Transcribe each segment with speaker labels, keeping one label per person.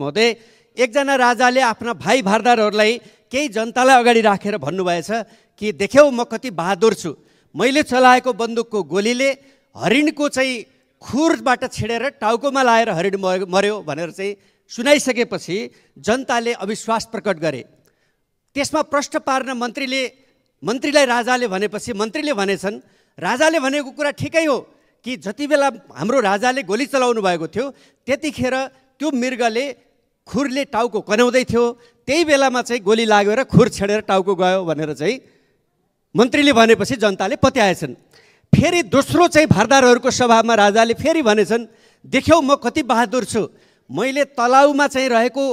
Speaker 1: महोदय एकजना राजाले आफ्ना भाइ भारदारहरूलाई केही जनतालाई अगाडि राखेर भन्नुभएछ कि देख्यौ म कति बहादुर छु मैले चलाएको बन्दुकको गोलीले हरिणको चाहिँ खुरबाट छिडेर टाउकोमा लाएर हरिण मर्यो भनेर चाहिँ सुनाइसकेपछि जनताले अविश्वास प्रकट गरे त्यसमा प्रश्न पार्न मन्त्रीले मन्त्रीलाई राजाले भनेपछि मन्त्रीले भनेछन् राजाले भनेको कुरा ठिकै हो कि जति बेला हाम्रो राजाले गोली चलाउनु भएको थियो त्यतिखेर त्यो मृगले खुरले टाउको कनाउँदै थियो त्यही बेलामा चाहिँ गोली लाग्यो र खुर छेडेर टाउको गयो भनेर चाहिँ मन्त्रीले भनेपछि जनताले पत्याएछन् फेरि दोस्रो चाहिँ भारदारहरूको सभामा राजाले फेरि भनेछन् देख्यौ म कति बहादुर छु मैले तलाउमा चाहिँ रहेको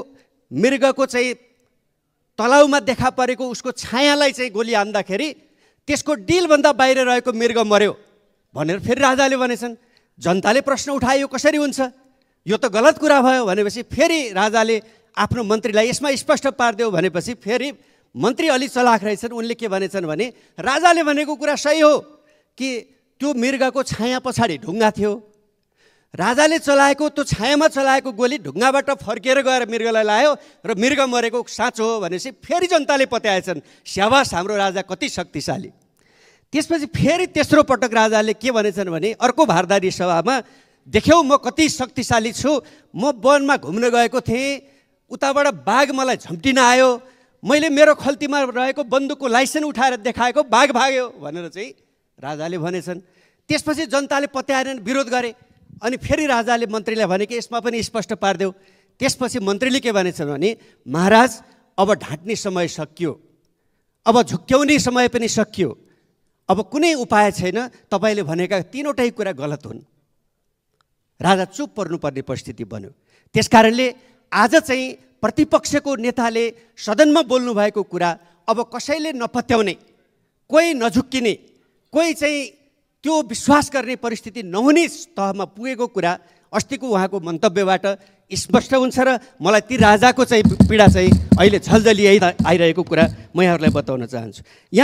Speaker 1: मृगको चाहिँ तलाउमा देखा परेको उसको छायालाई चाहिँ गोली हान्दाखेरि त्यसको डिलभन्दा बाहिर रहेको मृग मर्यो भनेर फेरि राजाले भनेछन् जनताले प्रश्न उठायो कसरी हुन्छ यो त गलत कुरा भयो भनेपछि फेरि राजाले आफ्नो मन्त्रीलाई यसमा स्पष्ट पारिदियो भनेपछि फेरि मन्त्री अलि चलाख रहेछन् उनले के भनेछन् भने राजाले भनेको कुरा सही हो कि त्यो मृगको छाया पछाडि ढुङ्गा थियो राजाले चलाएको त्यो छायामा चलाएको गोली ढुङ्गाबाट फर्किएर गएर मृगलाई लायो र मृग मरेको साँचो हो भनेपछि फेरि जनताले पत्याएछन् स्याबास हाम्रो राजा कति शक्तिशाली त्यसपछि फेरि तेस्रो पटक राजाले के भनेछन् भने अर्को भारदारी सभामा देख्यौ म कति शक्तिशाली छु म वनमा घुम्न गएको थिएँ उताबाट बाघ मलाई झम्टिन आयो मैले मेरो खल्तीमा रहेको बन्दुकको लाइसेन्स उठाएर देखाएको बाघ भाग्यो भनेर चाहिँ राजाले भनेछन् त्यसपछि जनताले पत्याएर विरोध गरे अनि फेरि राजाले मन्त्रीलाई भने कि यसमा पनि स्पष्ट पारिदेऊ त्यसपछि मन्त्रीले के भनेछन् भने महाराज अब ढाँट्ने समय सकियो अब झुक्क्याउने समय पनि सकियो अब कुनै उपाय छैन तपाईँले भनेका तिनवटै कुरा गलत हुन् राजा चुप पर्नुपर्ने परिस्थिति बन्यो त्यसकारणले आज चाहिँ प्रतिपक्षको नेताले सदनमा बोल्नु भएको कुरा अब कसैले नपत्याउने कोही नझुक्किने कोही चाहिँ त्यो विश्वास गर्ने परिस्थिति नहुने तहमा पुगेको कुरा अस्तिको उहाँको मन्तव्यबाट स्पष्ट हुन्छ र मलाई ती राजाको चाहिँ पीडा चाहिँ अहिले झल्झलिआइ आइरहेको कुरा म यहाँहरूलाई बताउन चाहन्छु यहाँ